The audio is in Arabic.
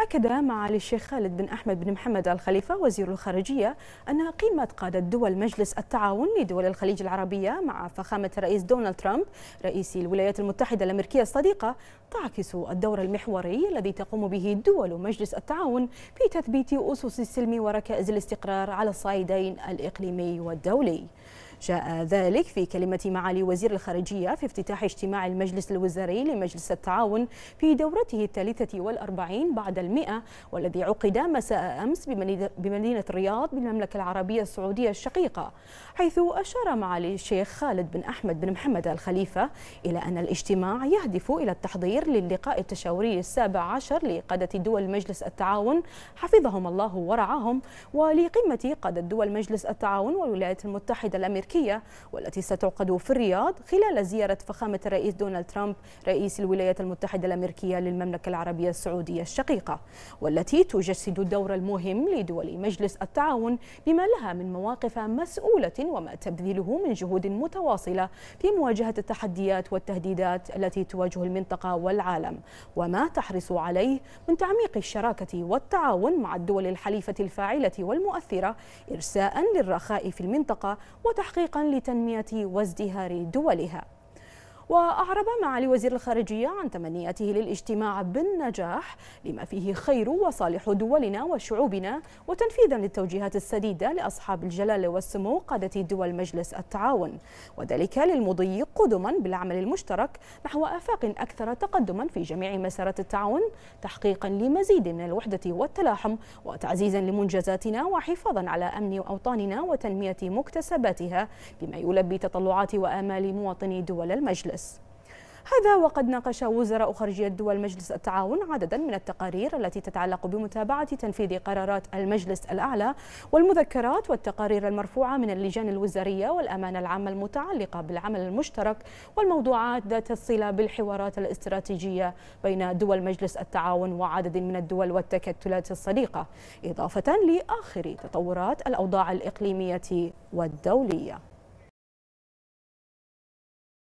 أكد معالي الشيخ خالد بن أحمد بن محمد الخليفة وزير الخارجية أن قيمة قادة دول مجلس التعاون لدول الخليج العربية مع فخامة الرئيس دونالد ترامب رئيس الولايات المتحدة الأمريكية الصديقة تعكس الدور المحوري الذي تقوم به دول مجلس التعاون في تثبيت أسس السلم وركائز الاستقرار على الصعيدين الإقليمي والدولي. جاء ذلك في كلمة معالي وزير الخارجية في افتتاح اجتماع المجلس الوزاري لمجلس التعاون في دورته الثالثة والأربعين بعد المئة والذي عقد مساء أمس بمدينة الرياض بالمملكة العربية السعودية الشقيقة حيث أشار معالي الشيخ خالد بن أحمد بن محمد الخليفة إلى أن الاجتماع يهدف إلى التحضير للقاء التشاوري السابع عشر لقادة دول مجلس التعاون حفظهم الله ورعاهم ولقمة قادة دول مجلس التعاون والولايات المتحدة الأمريكية الملكية والتي ستعقد في الرياض خلال زيارة فخامة الرئيس دونالد ترامب رئيس الولايات المتحدة الأمريكية للمملكة العربية السعودية الشقيقة والتي تجسد الدور المهم لدول مجلس التعاون بما لها من مواقف مسؤولة وما تبذله من جهود متواصلة في مواجهة التحديات والتهديدات التي تواجه المنطقة والعالم وما تحرص عليه من تعميق الشراكة والتعاون مع الدول الحليفة الفاعلة والمؤثرة إرساء للرخاء في المنطقة وتحقيق تحقيقا لتنمية وازدهار دولها وأعرب معالي وزير الخارجية عن تمنياته للاجتماع بالنجاح لما فيه خير وصالح دولنا وشعوبنا وتنفيذا للتوجيهات السديدة لأصحاب الجلالة والسمو قادة دول مجلس التعاون وذلك للمضي قدما بالعمل المشترك نحو آفاق أكثر تقدما في جميع مسارات التعاون تحقيقا لمزيد من الوحدة والتلاحم وتعزيزا لمنجزاتنا وحفاظا على أمن أوطاننا وتنمية مكتسباتها بما يلبي تطلعات وآمال مواطني دول المجلس المجلس هذا وقد ناقش وزراء خارجية دول مجلس التعاون عددا من التقارير التي تتعلق بمتابعة تنفيذ قرارات المجلس الأعلى والمذكرات والتقارير المرفوعة من اللجان الوزارية والأمانة العامة المتعلقة بالعمل المشترك والموضوعات ذات الصلة بالحوارات الاستراتيجية بين دول مجلس التعاون وعدد من الدول والتكتلات الصديقة إضافة لآخر تطورات الأوضاع الإقليمية والدولية